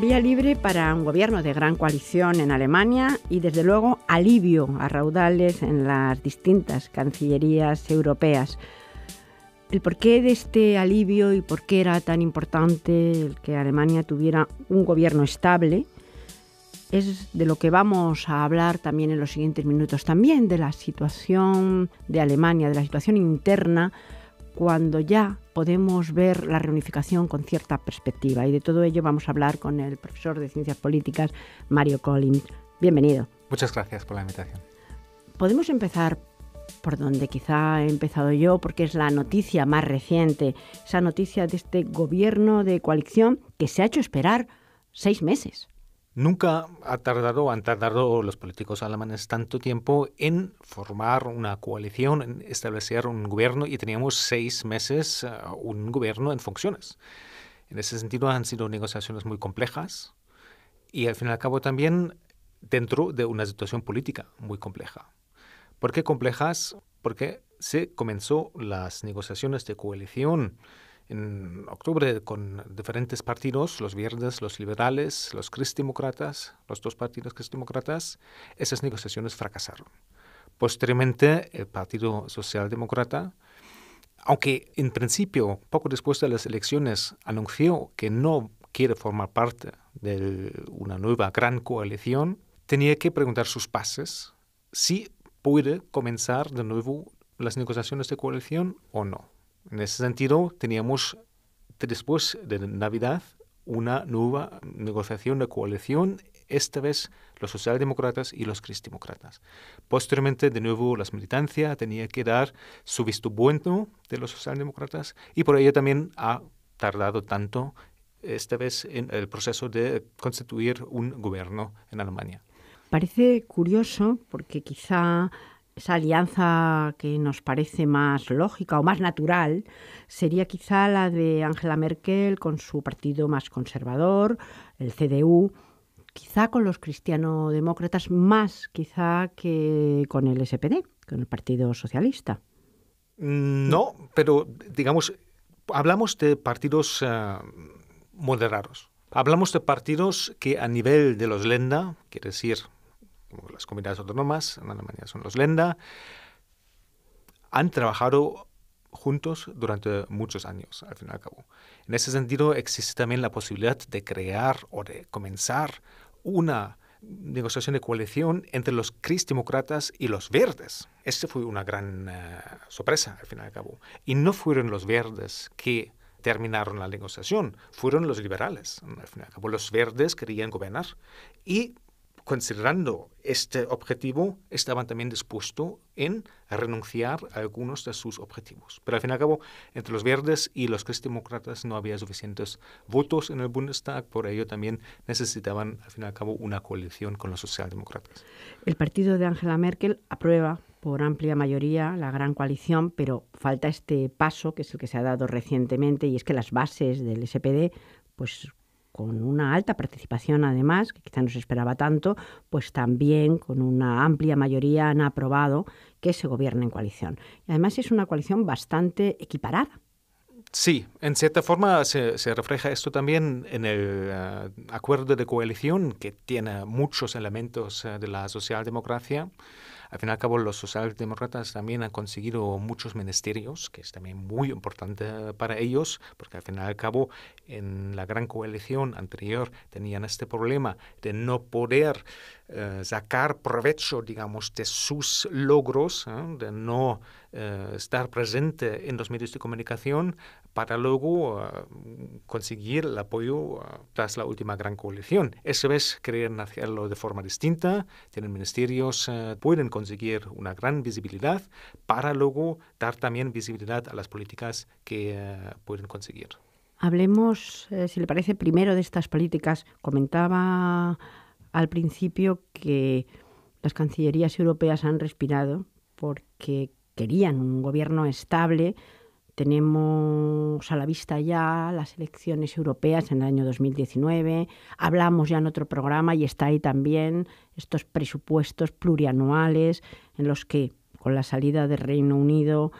Vía libre para un gobierno de gran coalición en Alemania y, desde luego, alivio a raudales en las distintas cancillerías europeas. El porqué de este alivio y por qué era tan importante que Alemania tuviera un gobierno estable es de lo que vamos a hablar también en los siguientes minutos, también de la situación de Alemania, de la situación interna cuando ya podemos ver la reunificación con cierta perspectiva. Y de todo ello vamos a hablar con el profesor de Ciencias Políticas, Mario Collins. Bienvenido. Muchas gracias por la invitación. Podemos empezar por donde quizá he empezado yo, porque es la noticia más reciente, esa noticia de este gobierno de coalición que se ha hecho esperar seis meses. Nunca ha tardado, han tardado los políticos alemanes tanto tiempo en formar una coalición, en establecer un gobierno y teníamos seis meses eh, un gobierno en funciones. En ese sentido han sido negociaciones muy complejas y al fin y al cabo también dentro de una situación política muy compleja. ¿Por qué complejas? Porque se comenzó las negociaciones de coalición en octubre con diferentes partidos, los verdes, los liberales, los cristdemócratas, los dos partidos cristdemócratas, esas negociaciones fracasaron. Posteriormente, el Partido Socialdemócrata, aunque en principio, poco después de las elecciones, anunció que no quiere formar parte de una nueva gran coalición, tenía que preguntar sus pases si puede comenzar de nuevo las negociaciones de coalición o no. En ese sentido, teníamos después de Navidad una nueva negociación de coalición, esta vez los socialdemócratas y los cristimócratas. Posteriormente, de nuevo, la militancia tenía que dar su visto bueno de los socialdemócratas y por ello también ha tardado tanto esta vez en el proceso de constituir un gobierno en Alemania. Parece curioso porque quizá esa alianza que nos parece más lógica o más natural sería quizá la de Angela Merkel con su partido más conservador, el CDU, quizá con los cristianodemócratas más quizá que con el SPD, con el Partido Socialista. Mm, no, pero digamos, hablamos de partidos eh, moderados. Hablamos de partidos que a nivel de los Lenda, quiere decir como las comunidades autónomas, en Alemania son los Lenda, han trabajado juntos durante muchos años, al final y al cabo. En ese sentido, existe también la posibilidad de crear o de comenzar una negociación de coalición entre los cristdemócratas y los verdes. este fue una gran eh, sorpresa, al final y al cabo. Y no fueron los verdes que terminaron la negociación, fueron los liberales, al fin y al cabo. Los verdes querían gobernar y considerando este objetivo, estaban también dispuestos en renunciar a algunos de sus objetivos. Pero al fin y al cabo, entre los verdes y los demócratas no había suficientes votos en el Bundestag, por ello también necesitaban al fin y al cabo una coalición con los socialdemócratas. El partido de Angela Merkel aprueba por amplia mayoría la gran coalición, pero falta este paso, que es el que se ha dado recientemente, y es que las bases del SPD pues con una alta participación además, que quizá no se esperaba tanto, pues también con una amplia mayoría han aprobado que se gobierne en coalición. Y además es una coalición bastante equiparada. Sí, en cierta forma se, refleja esto también en el eh, acuerdo de coalición que tiene muchos elementos eh, de la socialdemocracia. Al fin y al cabo, los socialdemócratas también han conseguido muchos ministerios, que es también muy importante para ellos, porque al fin y al cabo, en la gran coalición anterior tenían este problema de no poder eh, sacar provecho, digamos, de sus logros, ¿eh? de no eh, estar presente en los medios de comunicación para luego ah, conseguir el apoyo ah, tras la última gran coalición. Eso es, creen hacerlo de forma distinta, tienen ministerios, eh, pueden conseguir una gran visibilidad para luego dar también visibilidad a las políticas que eh, pueden conseguir. Hablemos, eh, si le parece, primero de estas políticas. Comentaba al principio que las cancillerías europeas han respirado porque querían un gobierno estable tenemos a la vista ya las elecciones europeas en el año 2019. Hablamos ya en otro programa y está ahí también estos presupuestos plurianuales en los que con la salida del Reino Unido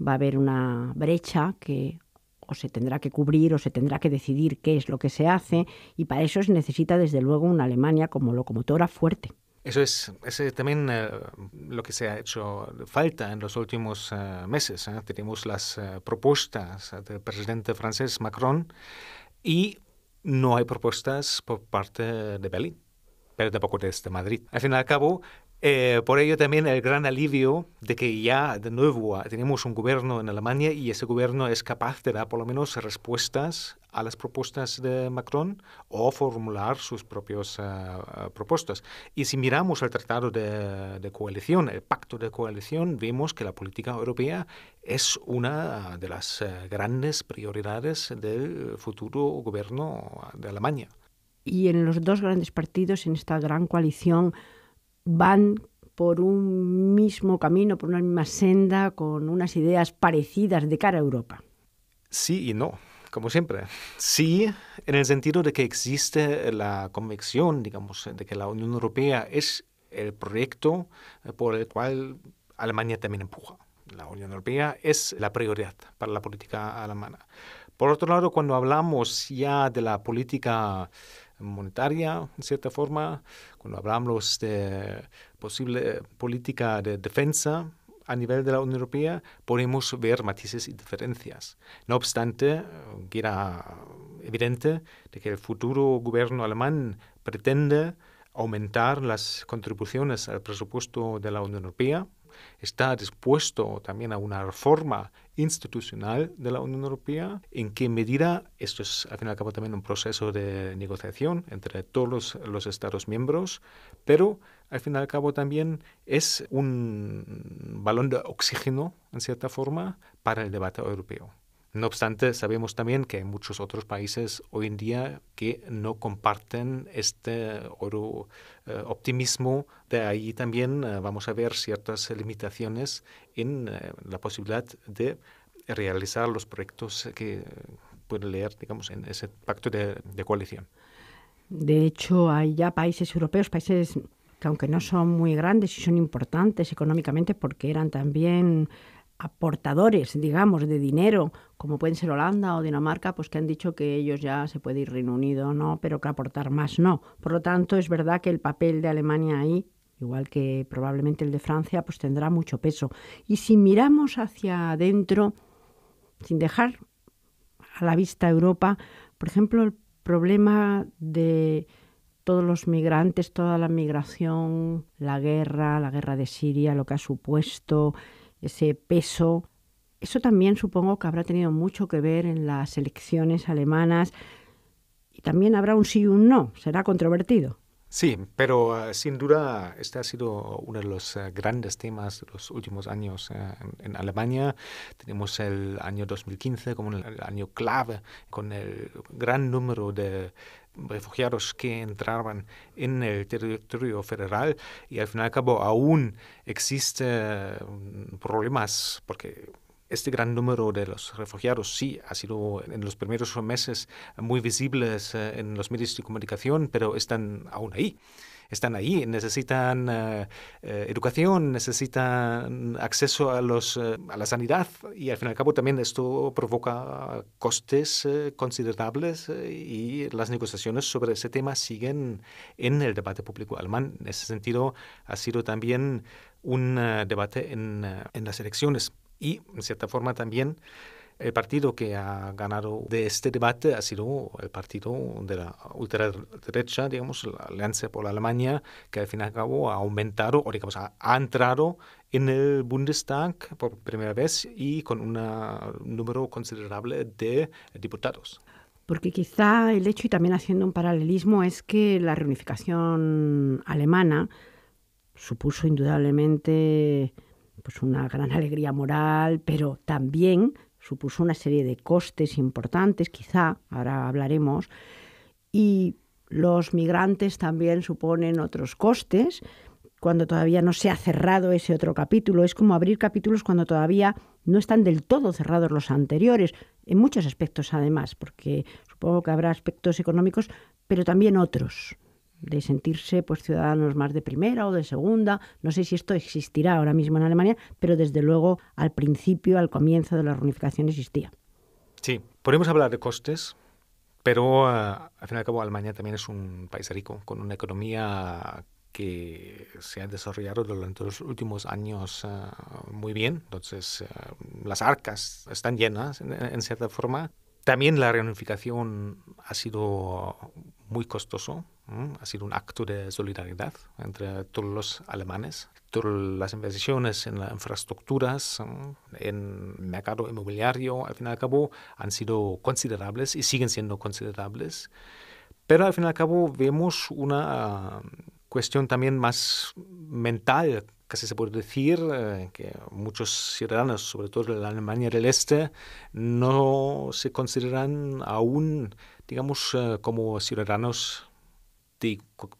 va a haber una brecha que o se tendrá que cubrir o se tendrá que decidir qué es lo que se hace y para eso se necesita desde luego una Alemania como locomotora fuerte. Eso es, también eh, lo que se ha hecho falta en los últimos eh, meses. ¿eh? Tenemos las propuestas del presidente francés Macron y no hay propuestas por parte de Berlín, pero tampoco desde este Madrid. Al fin y al cabo, por ello también el gran alivio de que ya de nuevo tenemos un gobierno en Alemania y ese gobierno es capaz de dar por lo menos respuestas a las propuestas de Macron o formular sus propias eh, eh, propuestas. Y si miramos el tratado de, coalición, el pacto de coalición, vemos que la política europea es una de las eh, grandes prioridades del futuro gobierno de Alemania. Y en los dos grandes partidos, en esta gran coalición, van por un mismo camino, por una misma senda, con unas ideas parecidas de cara a Europa. Sí y no como siempre. Sí, en el sentido de que existe la convicción, digamos, de que la Unión Europea es el proyecto eh, por el cual Alemania también empuja. La Unión Europea es la prioridad para la política alemana. Por otro lado, cuando hablamos ya de la política monetaria, en cierta forma, cuando hablamos de posible política de defensa, a nivel de la Unión Europea podemos ver matices y diferencias. No obstante, queda evidente de que el futuro gobierno alemán pretende aumentar las contribuciones al presupuesto de la Unión Europea, está dispuesto también a una reforma institucional de la Unión Europea, en qué medida, esto es al fin y al cabo también un proceso de negociación entre todos los Estados miembros, pero al fin y al cabo también es un balón de oxígeno, en cierta forma, para el debate europeo. No obstante, sabemos también que hay muchos otros países hoy en día que no comparten este oro, eh, optimismo. De ahí también eh, vamos a ver ciertas limitaciones en eh, la posibilidad de realizar los proyectos que pueden leer, digamos, en ese pacto de coalición. De hecho, hay ya países europeos, países aunque no son muy grandes y son importantes económicamente porque eran también aportadores, digamos, de dinero, como pueden ser Holanda o Dinamarca, pues que han dicho que ellos ya se puede ir Reino Unido, no, pero que aportar más no. Por lo tanto, es verdad que el papel de Alemania ahí, igual que probablemente el de Francia, pues tendrá mucho peso. Y si miramos hacia adentro, sin dejar a la vista Europa, por ejemplo, el problema de todos los migrantes, toda la migración, la guerra, la guerra de Siria, lo que ha supuesto, ese peso. Eso también supongo que habrá tenido mucho que ver en las elecciones alemanas y también habrá un sí y un no, será controvertido. Sí, pero eh, sin duda este ha sido uno de los eh, grandes temas de los últimos años eh, en, Alemania. Tenemos el año 2015 como el año clave con el gran número de refugiados que entraban en el territorio federal y al fin y al cabo aún existen eh, problemas porque este gran número de los refugiados sí ha sido en los primeros meses muy visibles eh, en los medios de comunicación, pero están aún ahí están ahí, necesitan eh, eh, educación, necesitan acceso a, los, a la sanidad y al fin y al cabo también esto provoca costes considerables y las negociaciones sobre ese tema siguen en el debate público alemán. En ese sentido ha sido también un debate en las elecciones. Y, en cierta forma, también el partido que ha ganado de este debate ha sido el partido de la ultraderecha, digamos, la Alianza por la Alemania, que al fin y al cabo ha aumentado, o digamos, ha, entrado en el Bundestag por primera vez y con un número considerable de diputados. Porque quizá el hecho, y también haciendo un paralelismo, es que la reunificación alemana supuso indudablemente pues una gran alegría moral, pero también supuso una serie de costes importantes, quizá, ahora hablaremos, y los migrantes también suponen otros costes, cuando todavía no se ha cerrado ese otro capítulo, es como abrir capítulos cuando todavía no están del todo cerrados los anteriores, en muchos aspectos además, porque supongo que habrá aspectos económicos, pero también otros, de sentirse pues ciudadanos más de primera o de segunda. No sé si esto existirá ahora mismo en Alemania, pero desde luego al principio, al comienzo de la reunificación existía. Sí, podemos hablar de costes, pero eh, al fin y al cabo Alemania también es un país rico, con una economía que se ha desarrollado durante los últimos años eh, muy bien. Entonces, eh, las arcas están llenas, en, en, cierta forma. También la reunificación ha sido muy costoso ha sido un acto de solidaridad entre todos los alemanes. Todas las inversiones en las infraestructuras, en el mercado inmobiliario, al fin y al cabo, han sido considerables y siguen siendo considerables. Pero al fin y al cabo vemos una mm, cuestión también más mental, casi se puede decir, eh, que muchos ciudadanos, sobre todo de la Alemania del Este, no se consideran aún, digamos, eh, como ciudadanos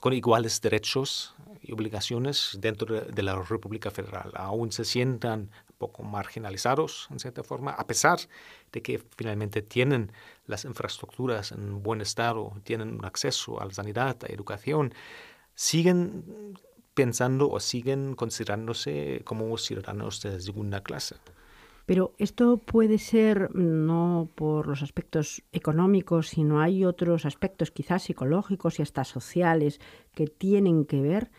con iguales derechos y obligaciones dentro de, la República Federal. Aún se sientan un poco marginalizados, en cierta forma, a pesar de que finalmente tienen las infraestructuras en buen estado, tienen un acceso a la sanidad, a la educación, siguen pensando o siguen considerándose como ciudadanos de segunda clase. Pero esto puede ser mm, no por los aspectos económicos, sino hay otros aspectos quizás psicológicos y hasta sociales que tienen que ver.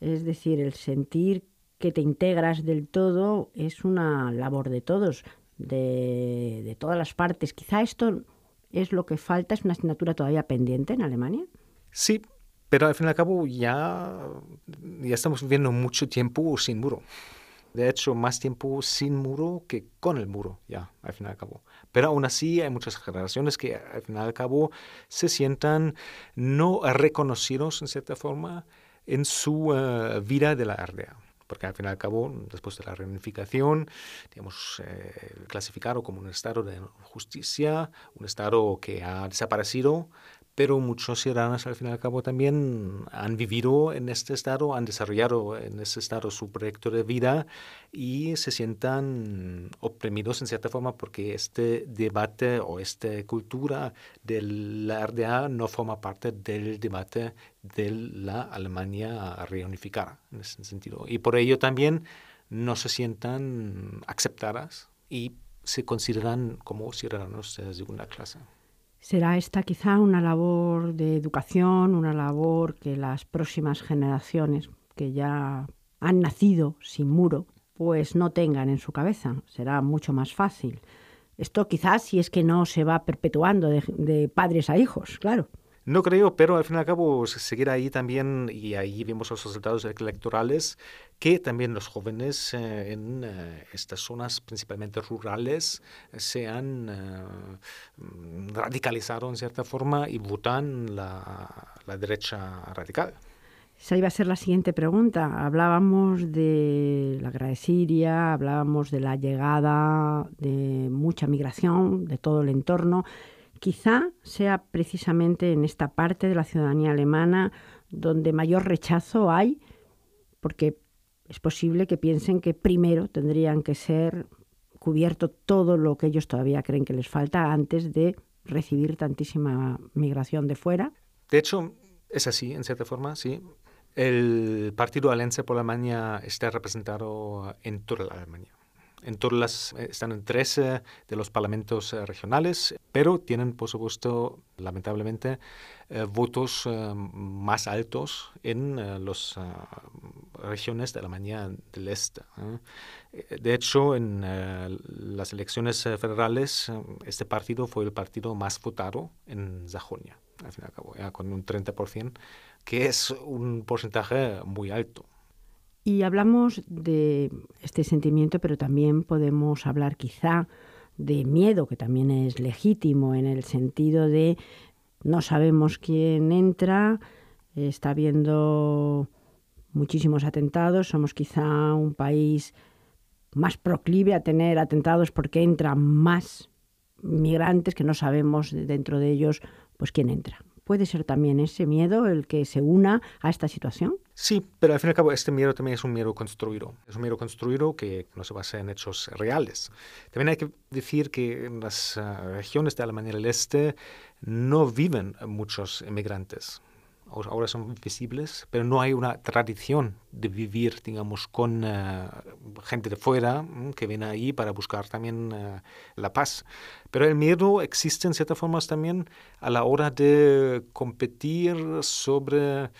Es decir, el sentir que te integras del todo es una labor de todos, de, todas las partes. Quizá esto es lo que falta, es una asignatura todavía pendiente en Alemania. Sí, pero al fin y al cabo ya, ya estamos viviendo mucho tiempo sin muro de hecho, más tiempo sin muro que con el muro, ya, al final y al cabo. Pero aún así hay muchas generaciones que al final y al cabo se sientan no reconocidos en cierta forma en su eh, vida de la Ardea. Porque al final y al cabo, después de la reunificación, digamos, eh, clasificado como un estado de justicia, un estado que ha desaparecido, pero muchos ciudadanos al fin y al cabo también han vivido en este estado, han desarrollado en este estado su proyecto de vida y se sientan oprimidos en cierta forma porque este debate o esta cultura de la RDA no forma parte del debate de la Alemania reunificada en ese sentido. Y por ello también no se sientan aceptadas y se consideran como ciudadanos de segunda clase. Será esta quizá una labor de educación, una labor que las próximas generaciones que ya han nacido sin muro, pues no tengan en su cabeza. Será mucho más fácil. Esto quizás si es que no se va perpetuando de, de padres a hijos, claro. No creo, pero al fin y al cabo seguir ahí también, y ahí vimos los resultados electorales, que también los jóvenes eh, en eh, estas zonas principalmente rurales se han eh, radicalizado en cierta forma y votan la, la derecha radical. Esa iba a ser la siguiente pregunta. Hablábamos de la guerra de Siria, hablábamos de la llegada de mucha migración de todo el entorno. Quizá sea precisamente en esta parte de la ciudadanía alemana donde mayor rechazo hay, porque es posible que piensen que primero tendrían que ser cubierto todo lo que ellos todavía creen que les falta antes de recibir tantísima migración de fuera. De hecho, es así, en cierta forma, sí. El partido alense por Alemania está representado en toda Alemania todas eh, están en tres de los parlamentos eh, regionales, pero tienen, por supuesto, lamentablemente, eh, votos más altos en las ah, regiones de Alemania del este. De hecho, en las elecciones federales, este partido fue el partido más votado en Sajonia, al fin y al cabo, con un 30%, que es un porcentaje muy alto. Y hablamos de este sentimiento, pero también podemos hablar quizá de miedo, que también es legítimo en el sentido de no sabemos quién entra, está habiendo muchísimos atentados, somos quizá un país más proclive a tener atentados porque entran más migrantes que no sabemos dentro de ellos pues quién entra. ¿Puede ser también ese miedo el que se una a esta situación? Sí, pero al fin y al cabo este miedo también es un miedo construido. Es un miedo construido que no se basa en hechos reales. También hay que decir que en las ah, regiones de Alemania del Este no viven muchos inmigrantes ahora son visibles, pero no hay una tradición de vivir, digamos, con eh, gente de fuera mm, que viene ahí para buscar también eh, la paz. Pero el miedo existe en ciertas formas también a la hora de competir sobre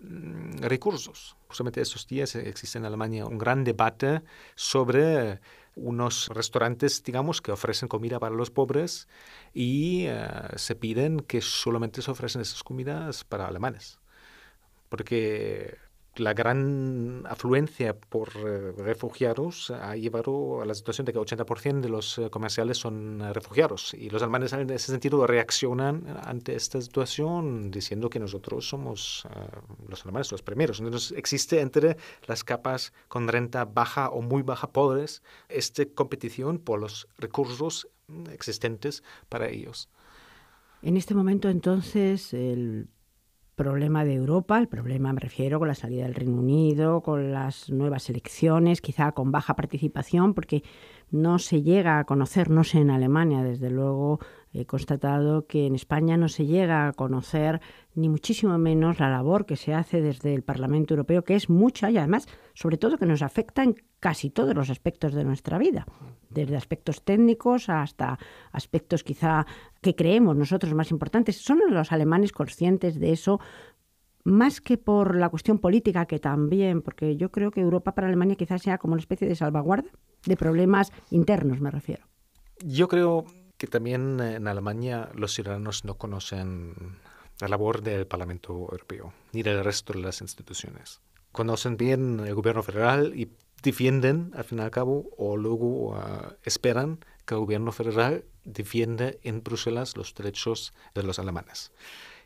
mm, recursos. Justamente estos días existe en Alemania un gran debate sobre unos restaurantes, digamos, que ofrecen comida para los pobres y eh, se piden que solamente se ofrecen esas comidas para alemanes. Porque la gran afluencia por eh, refugiados ha llevado a la situación de que 80% de los eh, comerciales son eh, refugiados. Y los alemanes en ese sentido reaccionan ante esta situación diciendo que nosotros somos los alemanes los primeros. Entonces existe entre las capas con renta baja o muy baja pobres esta competición por los recursos mm, existentes para ellos. En este momento entonces el problema de Europa, el problema me refiero con la salida del Reino Unido, con las nuevas elecciones, quizá con baja participación, porque no se llega a conocer, no sé en Alemania, desde luego, he constatado que en España no se llega a conocer ni muchísimo menos la labor que se hace desde el Parlamento Europeo, que es mucha y además, sobre todo, que nos afecta en casi todos los aspectos de nuestra vida, desde aspectos técnicos hasta aspectos quizá que creemos nosotros más importantes. Son los alemanes conscientes de eso más que por la cuestión política, que también, porque yo creo que Europa para Alemania quizás sea como una especie de salvaguarda de problemas internos, me refiero. Yo creo que también eh, en Alemania los ciudadanos no conocen la labor del Parlamento Europeo ni del resto de las instituciones. Conocen bien el gobierno federal y defienden al fin y al cabo o luego ah, esperan que el gobierno federal defienda en Bruselas los derechos de los alemanes.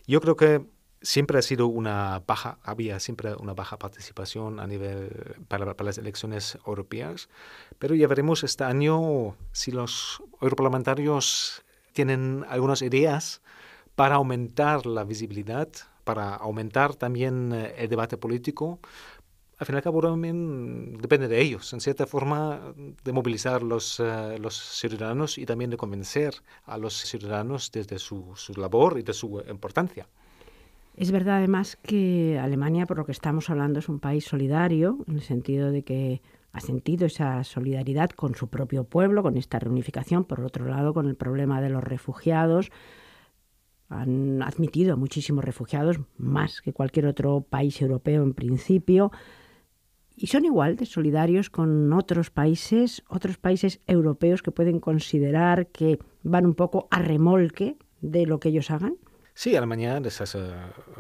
Yo creo que siempre ha sido una baja, había siempre una baja participación a nivel para, las elecciones europeas, pero ya veremos este año si los europarlamentarios tienen algunas ideas para aumentar la visibilidad, para aumentar también eh, el debate político. Al fin y al cabo también depende de ellos, en cierta forma, de movilizar los, eh, los ciudadanos y también de convencer a los ciudadanos desde su, su labor y de su importancia. Es verdad además que Alemania, por lo que estamos hablando, es un país solidario, en el sentido de que ha sentido esa solidaridad con su propio pueblo, con esta reunificación, por otro lado, con el problema de los refugiados. Han admitido a muchísimos refugiados, más que cualquier otro país europeo en principio, y son igual de solidarios con otros países, otros países europeos que pueden considerar que van un poco a remolque de lo que ellos hagan. Sí, Alemania desde hace eh,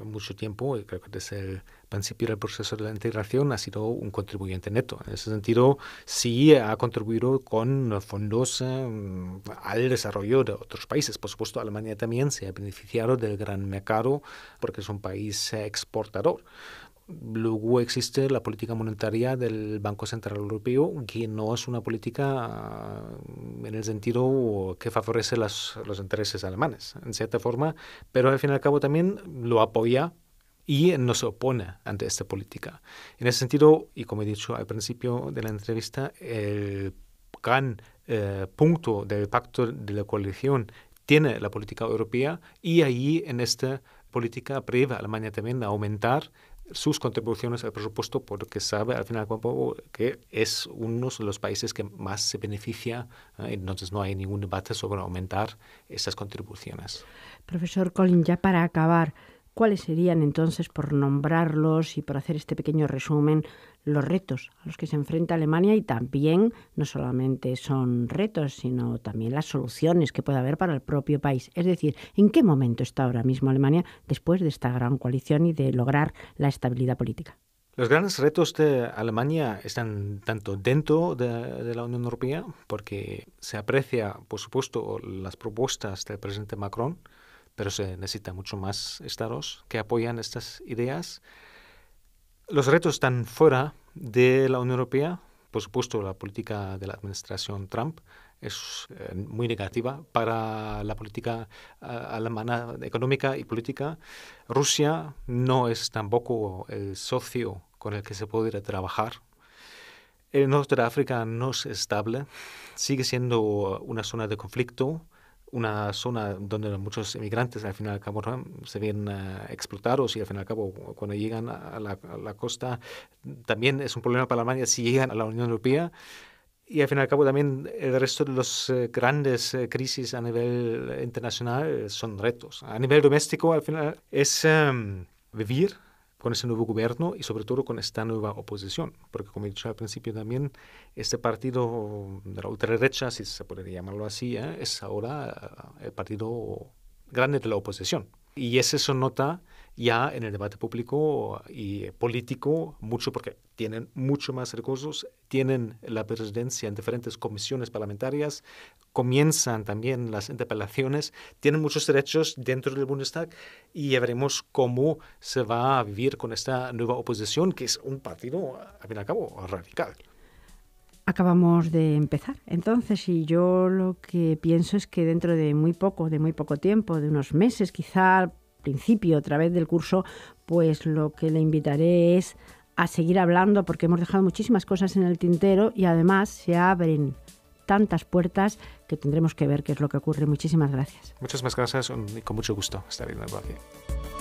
mucho tiempo, eh, creo que desde el principio del proceso de la integración ha sido un contribuyente neto. En ese sentido, sí ha contribuido con fondos eh, al desarrollo de otros países. Por supuesto, Alemania también se ha beneficiado del gran mercado porque es un país exportador. Luego existe la política monetaria del Banco Central Europeo, que no es una política ah, en el sentido que favorece los, los intereses alemanes, en cierta forma, pero al fin y al cabo también lo apoya y no se opone ante esta política. En ese sentido, y como he dicho al principio de la entrevista, el gran eh, punto del pacto de la coalición tiene la política europea y ahí en esta política priva Alemania también a aumentar sus contribuciones al presupuesto porque sabe al final que es uno de los países que más se beneficia, ¿eh? entonces no hay ningún debate sobre aumentar esas contribuciones. Profesor Colin, ya para acabar, ¿Cuáles serían entonces, por nombrarlos y por hacer este pequeño resumen, los retos a los que se enfrenta Alemania y también no solamente son retos, sino también las soluciones que puede haber para el propio país? Es decir, ¿en qué momento está ahora mismo Alemania después de esta gran coalición y de lograr la estabilidad política? Los grandes retos de Alemania están tanto dentro de, la Unión Europea, porque se aprecia, por supuesto, las propuestas del presidente Macron, pero se necesitan mucho más estados que apoyan estas ideas. Los retos están fuera de la Unión Europea. Por supuesto, la política de la administración Trump es eh, muy negativa para la política eh, alemana económica y política. Rusia no es tampoco el socio con el que se puede trabajar. El norte de África no es estable, sigue siendo una zona de conflicto una zona donde muchos inmigrantes al final al cabo se ven explotados y al final al cabo cuando llegan a la, costa también es un problema para Alemania si llegan a la Unión Europea y al y al cabo también el resto de las eh, grandes eh, crisis a nivel internacional son retos. A nivel doméstico al final es em, vivir con ese nuevo gobierno y sobre todo con esta nueva oposición, porque como he dicho al principio también, este partido de la ultraderecha, si se podría llamarlo así, ¿eh? es ahora eh, el partido grande de la oposición. Y es se nota ya en el debate público y político mucho porque tienen mucho más recursos, tienen la presidencia en diferentes comisiones parlamentarias, comienzan también las interpelaciones, tienen muchos derechos dentro del Bundestag y ya veremos cómo se va a vivir con esta nueva oposición que es un partido, a fin y al cabo, radical. Acabamos de empezar. Entonces, y yo lo que pienso es que dentro de muy poco, de muy poco tiempo, de unos meses, quizá principio, a través del curso, pues lo que le invitaré es a seguir hablando porque hemos dejado muchísimas cosas en el tintero y además se abren tantas puertas que tendremos que ver qué es lo que ocurre. Muchísimas gracias. Muchas más gracias y con mucho gusto estar aquí.